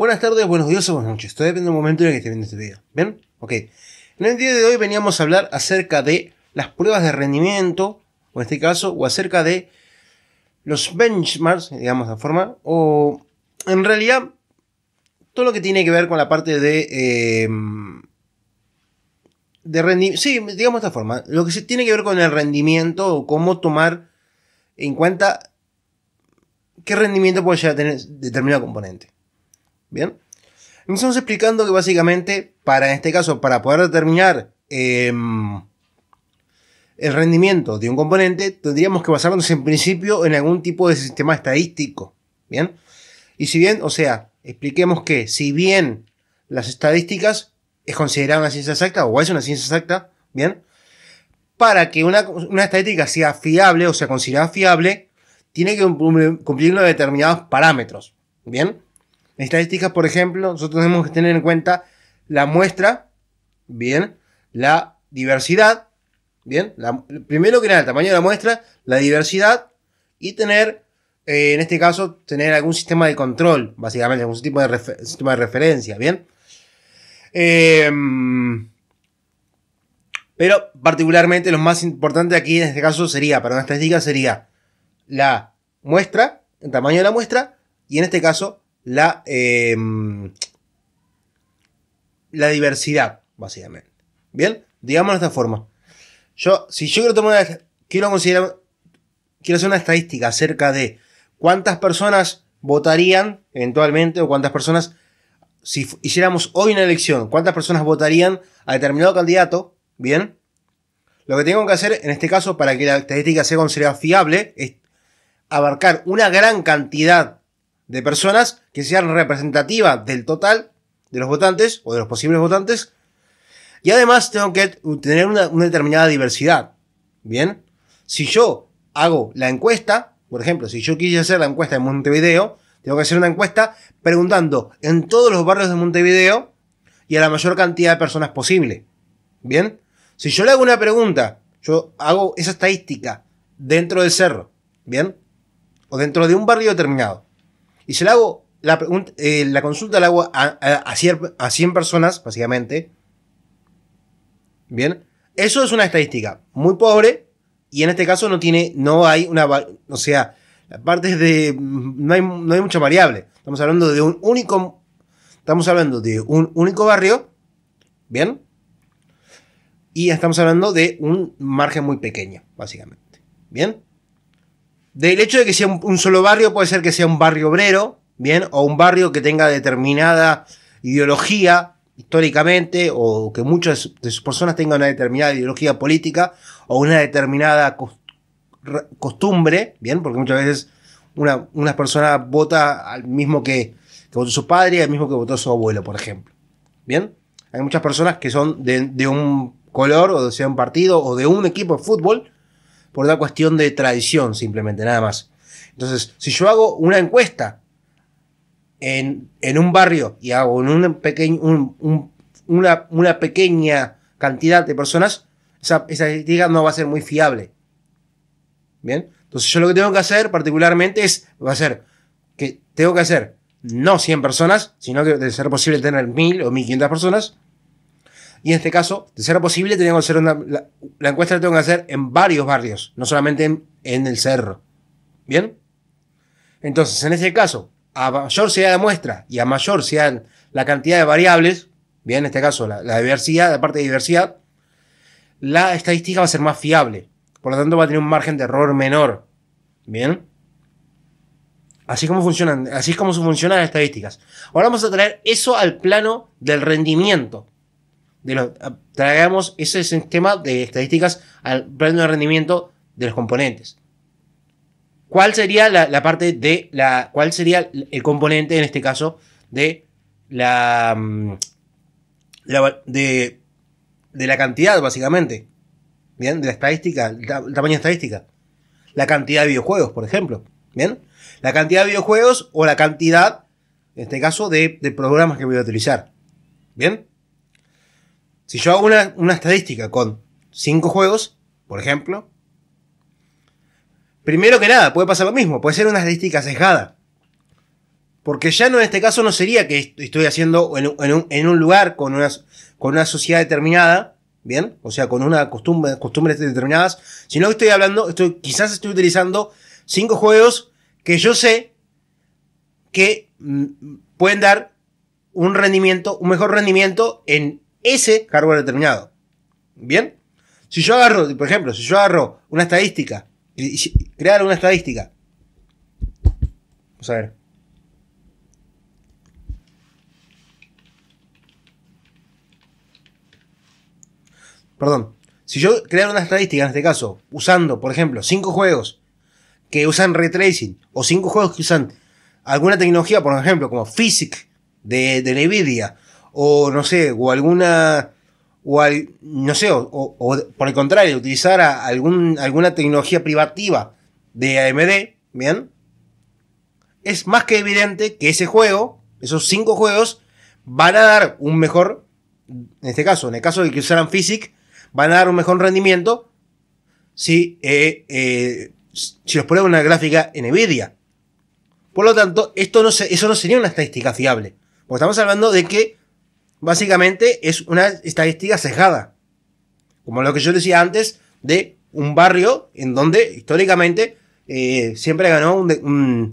Buenas tardes, buenos días o buenas noches. Estoy depende del momento en el que esté viendo este video. ¿Ven? Ok. En el día de hoy veníamos a hablar acerca de las pruebas de rendimiento, o en este caso, o acerca de los benchmarks, digamos de forma, o en realidad todo lo que tiene que ver con la parte de... Em, de rendimiento, sí, digamos de esta forma, lo que se tiene que ver con el rendimiento o cómo tomar en cuenta qué rendimiento puede llegar a tener determinado componente. ¿Bien? Estamos explicando que básicamente, para en este caso, para poder determinar em, el rendimiento de un componente, tendríamos que basarnos en principio en algún tipo de sistema estadístico. ¿Bien? Y si bien, o sea, expliquemos que si bien las estadísticas es considerada una ciencia exacta o es una ciencia exacta, ¿bien? Para que una, una estadística sea fiable o sea considerada fiable, tiene que cumplir unos determinados parámetros, ¿bien? En estadísticas, por ejemplo, nosotros tenemos que tener en cuenta la muestra, bien, la diversidad, bien, primero que nada, el tamaño de la muestra, la diversidad y tener, eh, en este caso, tener algún sistema de control, básicamente, algún tipo de sistema de referencia, bien. Em, pero particularmente lo más importante aquí en este caso sería, para una estadística, sería la muestra, el tamaño de la muestra, y en este caso la, em, la diversidad, básicamente. ¿Bien? Digamos de esta forma. Yo, si yo quiero tomar quiero considerar, quiero hacer una estadística acerca de cuántas personas votarían eventualmente o cuántas personas, si hiciéramos hoy una elección, cuántas personas votarían a determinado candidato, ¿bien? Lo que tengo que hacer en este caso para que la estadística sea considerada fiable es abarcar una gran cantidad de personas que sean representativas del total de los votantes o de los posibles votantes. Y además tengo que tener una, determinada diversidad. Bien, si yo hago la encuesta, por ejemplo, si yo quise hacer la encuesta en Montevideo, tengo que hacer una encuesta preguntando en todos los barrios de Montevideo y a la mayor cantidad de personas posible. Bien, si yo le hago una pregunta, yo hago esa estadística dentro del cerro, bien, o dentro de un barrio determinado y se la hago, la, eh, consulta la hago a, 100, personas, básicamente. Bien. Eso es una estadística muy pobre y en este caso no tiene, no hay una, o sea, la parte de, mm, no hay, no hay mucha variable. Estamos hablando de un único, estamos hablando de un único barrio, ¿bien? Y estamos hablando de un margen muy pequeño, básicamente, ¿bien? Del hecho de que sea un, solo barrio, puede ser que sea un barrio obrero, ¿bien? O un barrio que tenga determinada ideología históricamente, o que muchas de sus personas tengan una determinada ideología política o una determinada costumbre, ¿bien? Porque muchas veces una, persona vota al mismo que, votó su padre, al mismo que votó su abuelo, por ejemplo. ¿Bien? Hay muchas personas que son de, un color, o de un partido, o de un equipo de fútbol, por una cuestión de tradición simplemente, nada más. Entonces, si yo hago una encuesta en, en un barrio y hago en una, una, pequeña cantidad de personas, esa, esa estadística no va a ser muy fiable. ¿Bien? Entonces yo lo que tengo que hacer particularmente es, va a ser, que tengo que hacer no 100 personas, sino que de ser posible tener 1000 o 1500 personas, y en este caso, de ser posible, tenemos que hacer una. La, encuesta la tengo que hacer en varios barrios, no solamente en, el cerro. ¿Bien? Entonces, en este caso, a mayor sea la muestra y a mayor sea la cantidad de variables, bien, en este caso, la, diversidad, la parte de diversidad, la estadística va a ser más fiable. Por lo tanto, va a tener un margen de error menor. ¿Bien? Así como funcionan, así es como funcionan las estadísticas. Ahora vamos a traer eso al plano del rendimiento de ah, traigamos ese sistema de estadísticas al plano de rendimiento de los componentes. ¿Cuál sería la, parte de la. cuál sería el componente en este caso de la. Mm, de, la cantidad, básicamente? ¿Bien? De la estadística, el, tamaño de estadística. La cantidad de videojuegos, por ejemplo. ¿Bien? La cantidad de videojuegos o la cantidad, en este caso, de, de programas que voy a utilizar. ¿Bien? Si yo hago una, estadística con 5 juegos, por ejemplo, primero que nada, puede pasar lo mismo, puede ser una estadística sesgada. Porque ya no en este caso no sería que estoy haciendo en, un, lugar con una, con una sociedad determinada, ¿bien? O sea, con unas costumbre, costumbres determinadas, sino que estoy hablando, estoy, quizás estoy utilizando cinco juegos que yo sé que mm, pueden dar un rendimiento, un mejor rendimiento en ese hardware determinado. ¿Bien? Si yo agarro, por ejemplo, si yo agarro una estadística, crear una estadística. Vamos a ver. Perdón. Si yo crear una estadística, en este caso, usando, por ejemplo, 5 juegos que usan retracing, o 5 juegos que usan alguna tecnología, por ejemplo, como Physic de, de Nvidia, o no sé, o alguna, o al, no sé, o, por el contrario, utilizar algún, alguna tecnología privativa de AMD, ¿bien? Es más que evidente que ese juego, esos cinco juegos, van a dar un mejor, en este caso, en el caso de que usaran Physics. van a dar un mejor rendimiento si, eh, eh, si los ponen una gráfica en Nvidia. Por lo tanto, esto no eso no sería una estadística fiable. Porque estamos hablando de que básicamente es una estadística sesgada. Como lo que yo decía antes de un barrio en donde históricamente eh, siempre ganó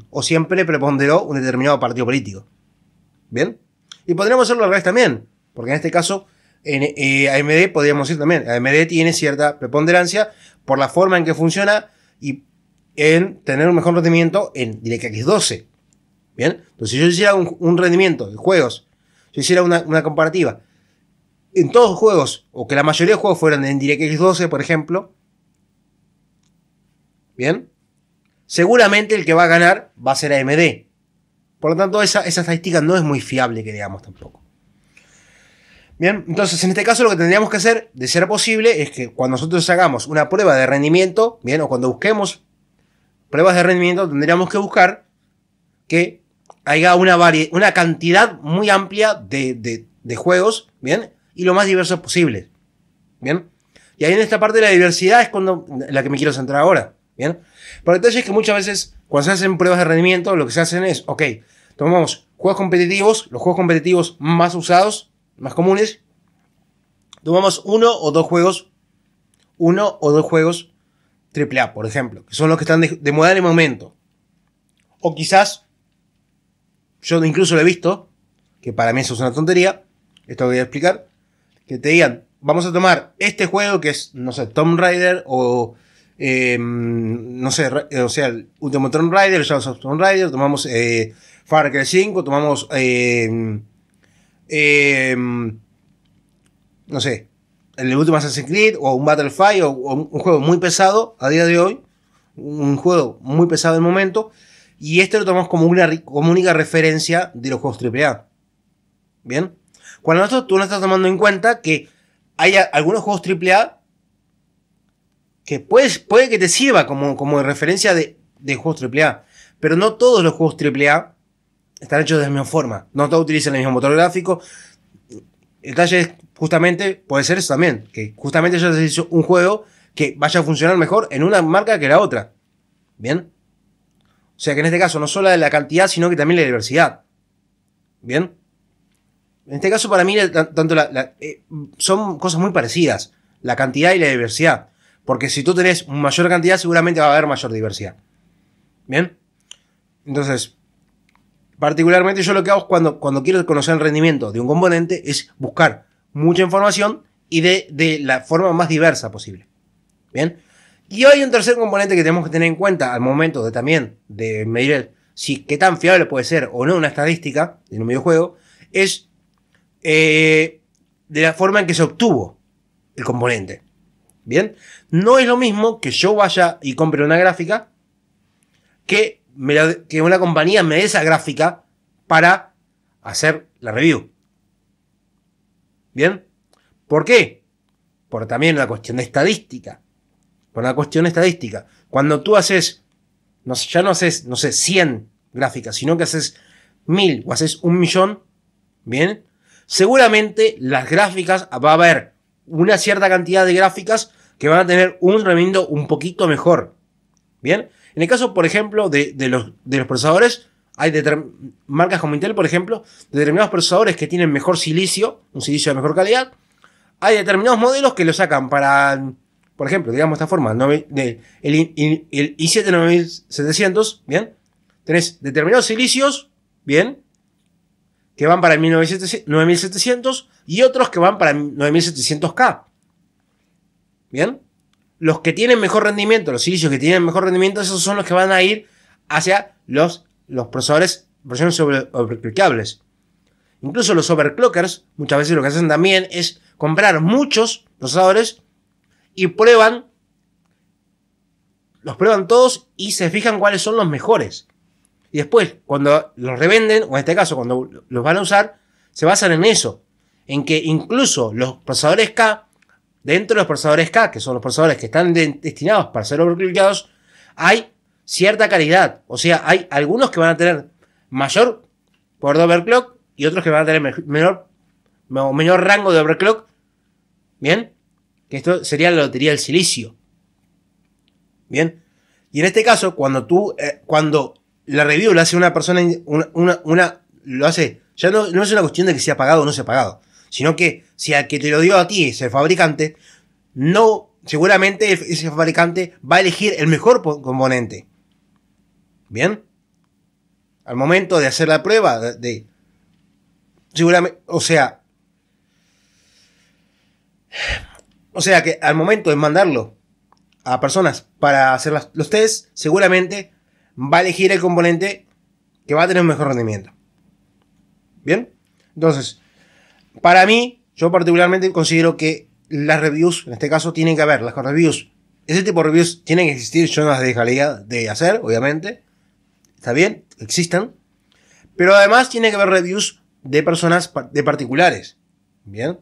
o siempre preponderó un determinado partido político. ¿Bien? Y podríamos hacerlo al revés también, porque en este caso en, eh, AMD podríamos decir también, AMD tiene cierta preponderancia por la forma en que funciona y en tener un mejor rendimiento en DirectX 12. ¿Bien? Entonces si yo hiciera un rendimiento de juegos si hiciera una, comparativa. En todos los juegos, o que la mayoría de los juegos fueran en DirectX 12, por ejemplo, ¿bien? Seguramente el que va a ganar va a ser AMD. Por lo tanto, esa, esa estadística no es muy fiable, que digamos tampoco. Bien, entonces en este caso lo que tendríamos que hacer, de ser posible, es que cuando nosotros hagamos una prueba de rendimiento, bien, o cuando busquemos pruebas de rendimiento, tendríamos que buscar que hay una, una cantidad muy amplia de, juegos, ¿bien? Y lo más diverso posible, ¿bien? Y ahí en esta parte de la diversidad es cuando, la que me quiero centrar ahora, ¿bien? Pero el detalle es que muchas veces cuando se hacen pruebas de rendimiento, lo que se hacen es, ok, tomamos juegos competitivos, los juegos competitivos más usados, más comunes, tomamos uno o dos juegos, uno o dos juegos AAA, por ejemplo, que son los que están de moda en el momento. O quizás yo incluso lo he visto, que para mí eso es una tontería, esto lo voy a explicar, que te digan, vamos a tomar este juego que es, no sé, Tomb Raider o, em, no sé, o sea, el último Tomb Raider, el Shadows of Tomb Raider, tomamos eh, Far Cry 5, tomamos, em, em, no sé, el último Assassin's Creed o un Battlefield o, un juego muy pesado a día de hoy, un juego muy pesado el momento, y esto lo tomamos como, una, única referencia de los juegos AAA. ¿Bien? Cuando nosotros, tú no estás tomando en cuenta que hay algunos juegos AAA que puede que te sirva como, como referencia de, de juegos AAA. Pero no todos los juegos AAA están hechos de la misma forma. No todos utilizan el mismo motor gráfico. El detalle es justamente, puede ser eso también, que justamente yo se un juego que vaya a funcionar mejor en una marca que la otra. ¿Bien? O sea que en este caso no solo la cantidad, sino que también la diversidad. ¿Bien? En este caso para mí tanto eh, son cosas muy parecidas, la cantidad y la diversidad. Porque si tú tenés mayor cantidad, seguramente va a haber mayor diversidad. ¿Bien? Entonces, particularmente yo lo que hago cuando, cuando quiero conocer el rendimiento de un componente es buscar mucha información y de, de la forma más diversa posible. ¿Bien? Y hay un tercer componente que tenemos que tener en cuenta al momento de también de medir si qué tan fiable puede ser o no una estadística en un videojuego, es eh, de la forma en que se obtuvo el componente. Bien, no es lo mismo que yo vaya y compre una gráfica que, que una compañía me dé esa gráfica para hacer la review. Bien, ¿por qué? Por también una cuestión de estadística por la cuestión estadística. Cuando tú haces, no sé, ya no haces, no sé, 100 gráficas, sino que haces 1000 o haces un millón, ¿bien? Seguramente las gráficas, va a haber una cierta cantidad de gráficas que van a tener un rendimiento un poquito mejor, ¿bien? En el caso, por ejemplo, de, los, de los, procesadores, hay marcas como Intel, por ejemplo, determinados procesadores que tienen mejor silicio, un silicio de mejor calidad, hay determinados modelos que lo sacan para por ejemplo, digamos esta forma, el, el, i ¿bien? Tenés determinados silicios, ¿bien? Que van para el 9700 y otros que van para el 9700K. ¿Bien? Los que tienen mejor rendimiento, los silicios que tienen mejor rendimiento, esos son los que van a ir hacia los, los procesadores versiones overclockables. Incluso los overclockers muchas veces lo que hacen también es comprar muchos procesadores y prueban, los prueban todos y se fijan cuáles son los mejores. Y después, cuando los revenden, o en este caso, cuando los van a usar, se basan en eso. En que incluso los procesadores K, dentro de los procesadores K, que son los procesadores que están destinados para ser overclockados, hay cierta calidad. O sea, hay algunos que van a tener mayor por de overclock y otros que van a tener menor, menor rango de overclock. ¿Bien? que esto sería la lotería del silicio. Bien. Y en este caso, cuando tú, eh, cuando la review lo hace una persona, una, una, lo hace, ya no, es una cuestión de que sea pagado o no sea pagado, sino que si al que te lo dio a ti es el fabricante, no, seguramente ese fabricante va a elegir el mejor componente. ¿Bien? Al momento de hacer la prueba, de, de seguramente, o sea, o sea que al momento de mandarlo a personas para hacer los test, seguramente va a elegir el componente que va a tener mejor rendimiento. ¿Bien? Entonces, para mí, yo particularmente considero que las reviews, en este caso, tienen que haber. Las reviews, ese tipo de reviews tienen que existir. Yo no las dejaría de hacer, obviamente. Está bien, existan. Pero además tiene que haber reviews de personas, de particulares. ¿Bien?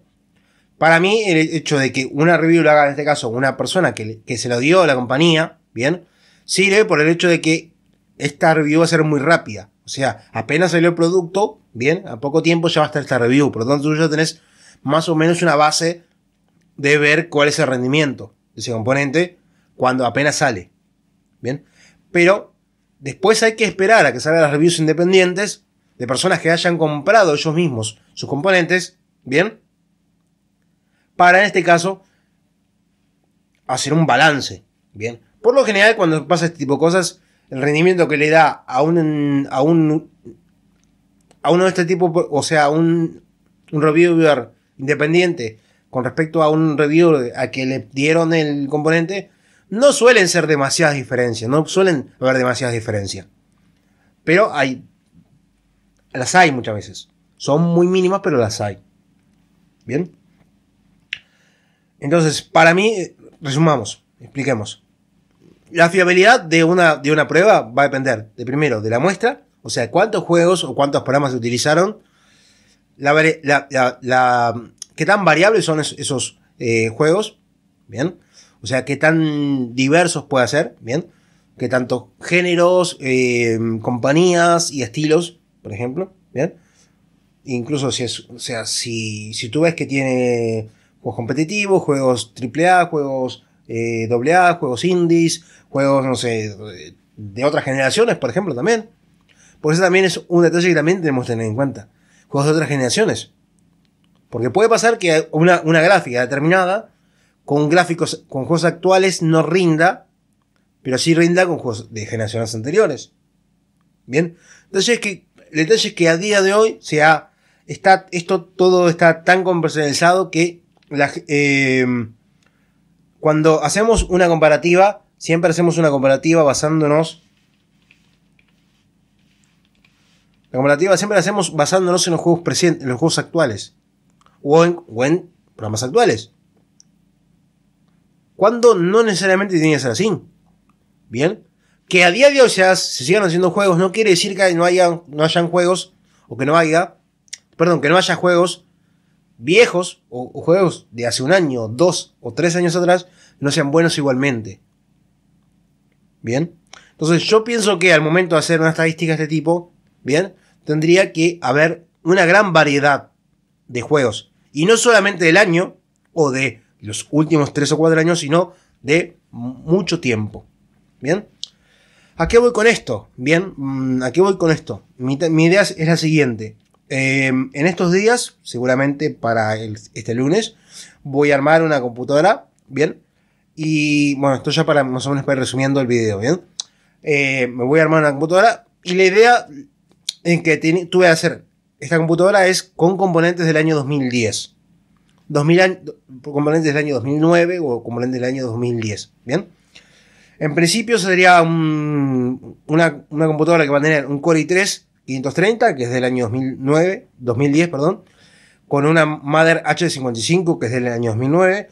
Para mí, el hecho de que una review lo haga en este caso una persona que, se lo dio a la compañía, ¿bien? Sirve por el hecho de que esta review va a ser muy rápida. O sea, apenas salió el producto, ¿bien? A poco tiempo ya va a estar esta review. Por lo tanto, tú ya tenés más o menos una base de ver cuál es el rendimiento de ese componente cuando apenas sale. ¿Bien? Pero después hay que esperar a que salgan las reviews independientes de personas que hayan comprado ellos mismos sus componentes. ¿Bien? para en este caso hacer un balance. Bien, por lo general cuando pasa este tipo de cosas, el rendimiento que le da a un, a un a uno de este tipo, o sea, un, un reviewer independiente con respecto a un reviewer a que le dieron el componente, no suelen ser demasiadas diferencias, no suelen haber demasiadas diferencias. Pero hay, las hay muchas veces. Son muy mínimas, pero las hay. Bien. Entonces, para mí, resumamos, expliquemos. La fiabilidad de una, de una prueba va a depender, de primero, de la muestra, o sea, cuántos juegos o cuántos programas se utilizaron, la, qué tan variables son esos, eh, juegos, ¿bien? O sea, qué tan diversos puede ser, ¿bien? Qué tantos géneros, eh, compañías y estilos, por ejemplo, ¿bien? Incluso si es, o sea, si, si tú ves que tiene juegos competitivos, juegos AAA, juegos eh, A, juegos indies, juegos, no sé, de otras generaciones, por ejemplo, también. Por eso también es un detalle que también tenemos que tener en cuenta. Juegos de otras generaciones. Porque puede pasar que una, gráfica determinada, con gráficos, con juegos actuales, no rinda, pero sí rinda con juegos de generaciones anteriores. Bien, entonces que, el detalle es que a día de hoy se está, esto todo está tan comercializado que Em, cuando hacemos una comparativa, siempre hacemos una comparativa basándonos... La comparativa siempre la hacemos basándonos en los juegos presentes, en los juegos actuales. O en, programas actuales. Cuando no necesariamente tiene que ser así. Bien. Que a día de hoy se, sigan haciendo juegos no quiere decir que no, haya, no hayan juegos, o que no haya, perdón, que no haya juegos viejos o, juegos de hace un año, dos o tres años atrás, no sean buenos igualmente. Bien. Entonces yo pienso que al momento de hacer una estadística de este tipo, bien, tendría que haber una gran variedad de juegos. Y no solamente del año o de los últimos tres o cuatro años, sino de mucho tiempo. Bien. ¿A qué voy con esto? Bien, mm, ¿a qué voy con esto? mi idea es la siguiente. Eh, en estos días, seguramente para este lunes, voy a armar una computadora, ¿bien? Y bueno, esto ya para más o menos para ir resumiendo el video, ¿bien? Eh, me voy a armar una computadora y la idea en que tuve que hacer esta computadora es con componentes del año 2010. componentes del año 2009 o componentes del año 2010, ¿bien? En principio sería una, una computadora que va a tener un Core i3 530, que es del año 2009, 2010, perdón, con una Mother H55, que es del año 2009,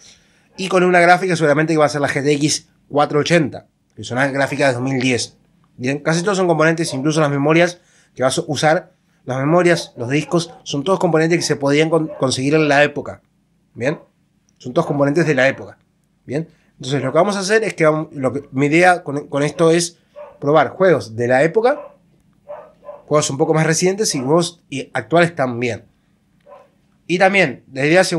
y con una gráfica seguramente que va a ser la GTX 480, que son una gráficas de 2010. Bien, casi todos son componentes, incluso las memorias que vas a usar, las memorias, los discos, son todos componentes que se podían conseguir en la época. Bien, son todos componentes de la época. Bien, entonces lo que vamos a hacer es que, mi idea con esto es probar juegos de la época juegos un poco más recientes y juegos actuales también. Y también, la idea, es,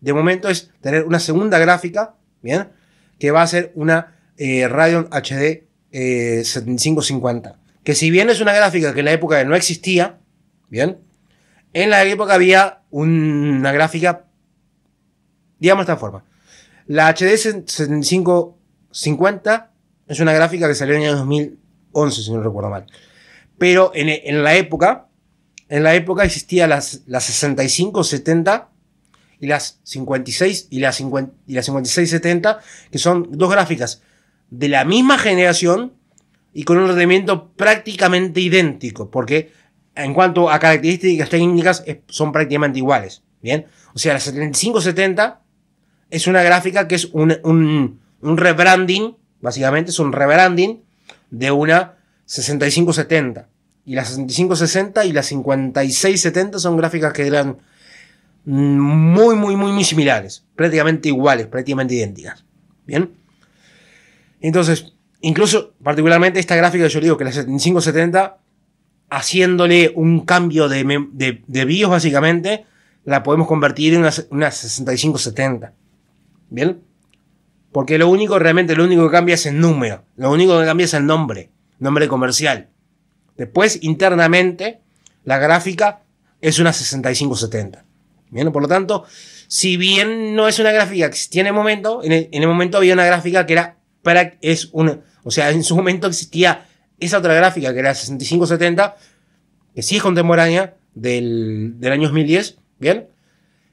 de momento es tener una segunda gráfica, ¿bien? Que va a ser una eh, Radeon HD 7550. Eh, que si bien es una gráfica que en la época no existía, ¿bien? En la época había una gráfica, digamos de esta forma. La HD 7550 es una gráfica que salió en el año 2011, si no recuerdo mal pero en, la época, en la época existía las, las 65, 70 y las 56 y las, 50, y las 56, 70, que son dos gráficas de la misma generación y con un rendimiento prácticamente idéntico, porque en cuanto a características técnicas son prácticamente iguales, ¿bien? O sea, la 75-70 es una gráfica que es un, un rebranding, básicamente es un rebranding de una 65-70. Y las 65-60 y las 56-70 son gráficas que eran muy, muy, muy, muy similares. Prácticamente iguales, prácticamente idénticas. ¿Bien? Entonces, incluso particularmente esta gráfica yo digo que la 75 haciéndole un cambio de, de, BIOS básicamente, la podemos convertir en una, una 65-70. ¿Bien? Porque lo único, realmente lo único que cambia es el número. Lo único que cambia es el nombre nombre comercial. Después, internamente, la gráfica es una 6570. Bien, por lo tanto, si bien no es una gráfica que existía en el momento, en el, momento había una gráfica que era, para, es una, o sea, en su momento existía esa otra gráfica que era 6570, que sí es contemporánea del, año 2010, ¿bien?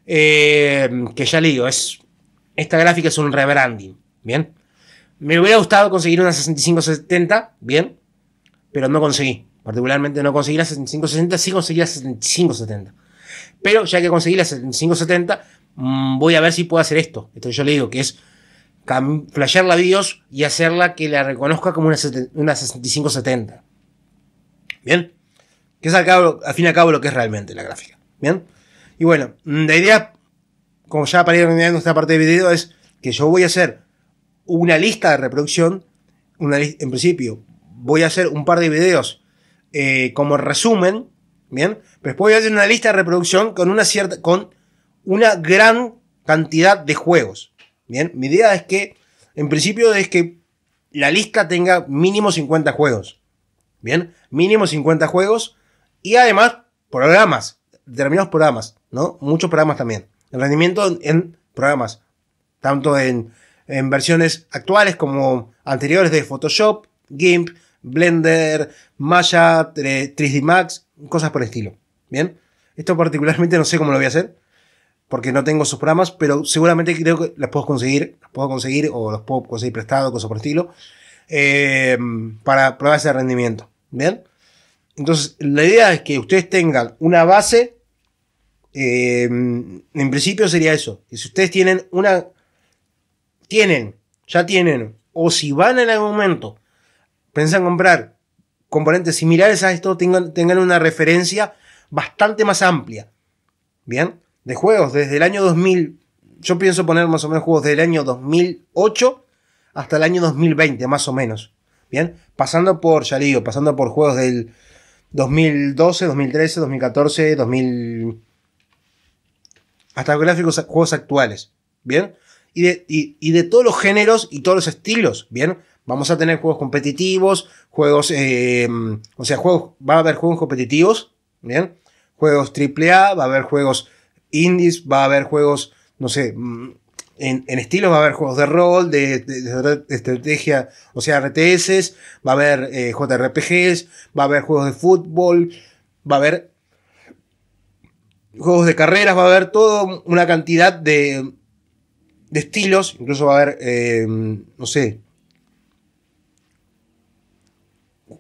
Eh, que ya le digo, es, esta gráfica es un rebranding, ¿bien? Me hubiera gustado conseguir una 65-70, bien, pero no conseguí. Particularmente no conseguí la 65 sí conseguí la 6570. 70 Pero ya que conseguí la 6570, mm, voy a ver si puedo hacer esto. Esto yo le digo, que es flashear la BIOS y hacerla que la reconozca como una, una 65-70. Bien, que es al, fin y al cabo lo que es realmente la gráfica. Bien, y bueno, mm, la idea, como ya para ir terminando esta parte del video, es que yo voy a hacer una lista de reproducción. en principio, voy a hacer un par de videos eh, como resumen, ¿bien? Pero después voy a hacer una lista de reproducción con una cierta, con una gran cantidad de juegos, ¿bien? Mi idea es que, en principio, es que la lista tenga mínimo 50 juegos, ¿bien? Mínimo 50 juegos y además programas, determinados programas, ¿no? Muchos programas también. El rendimiento en programas, tanto en en versiones actuales como anteriores de Photoshop, GIMP, Blender, Maya, 3D Max, cosas por el estilo. Bien, esto particularmente no sé cómo lo voy a hacer porque no tengo esos programas, pero seguramente creo que las puedo conseguir, las puedo conseguir o los puedo conseguir prestado, cosas por el estilo, eh, para probar ese rendimiento. Bien, entonces la idea es que ustedes tengan una base eh, en principio sería eso. Que si ustedes tienen una tienen, ya tienen, o si van en algún momento, piensan comprar componentes similares a esto, tengan, tengan una referencia bastante más amplia. Bien, de juegos desde el año 2000, yo pienso poner más o menos juegos del año 2008 hasta el año 2020, más o menos. Bien, pasando por, ya digo, pasando por juegos del 2012, 2013, 2014, 2000. Hasta gráficos, juegos actuales. Bien, y de, todos los géneros y todos los estilos, ¿bien? Vamos a tener juegos competitivos, juegos, eh, o sea, juegos, va a haber juegos competitivos, ¿bien? Juegos AAA, va a haber juegos indies, va a haber juegos, no sé, mm, en, estilos, va a haber juegos de rol, de, estrategia, o sea, RTS, va a haber eh, JRPGs, va a haber juegos de fútbol, va a haber juegos de carreras, va a haber toda una cantidad de, de estilos, incluso va a haber, eh, no sé,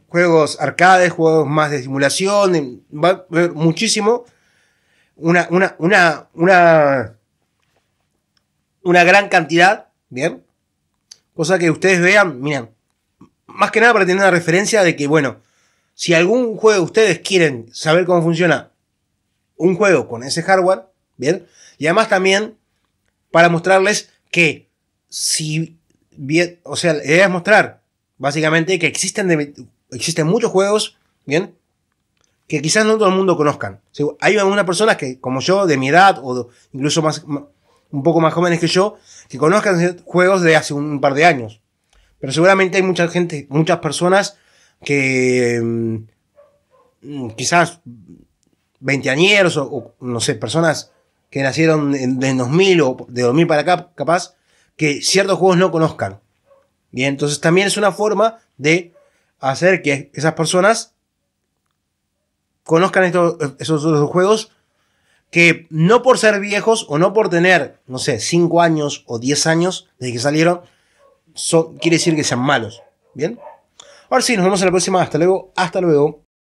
juegos arcades, juegos más de simulación, va a haber muchísimo. Una, una, una, una, una gran cantidad, ¿bien? Cosa que ustedes vean, miren, más que nada para tener una referencia de que, bueno, si algún juego ustedes quieren saber cómo funciona un juego con ese hardware, ¿bien? Y además también para mostrarles que si bien, o sea, la es mostrar básicamente que existen, existen muchos juegos, ¿bien? Que quizás no todo el mundo conozcan. hay algunas personas que, como yo, de mi edad, o incluso más, un poco más jóvenes que yo, que conozcan juegos de hace un par de años. Pero seguramente hay mucha gente, muchas personas que mm, mm, quizás veinteañeros o no sé, personas que nacieron de 2000 o de 2000 para acá, capaz, que ciertos juegos no conozcan. Bien, entonces también es una forma de hacer que esas personas conozcan esos juegos que no por ser viejos o no por tener, no sé, 5 años o 10 años desde que salieron, quiere decir que sean malos. Bien. Ahora sí, nos vemos en la próxima. Hasta luego. Hasta luego.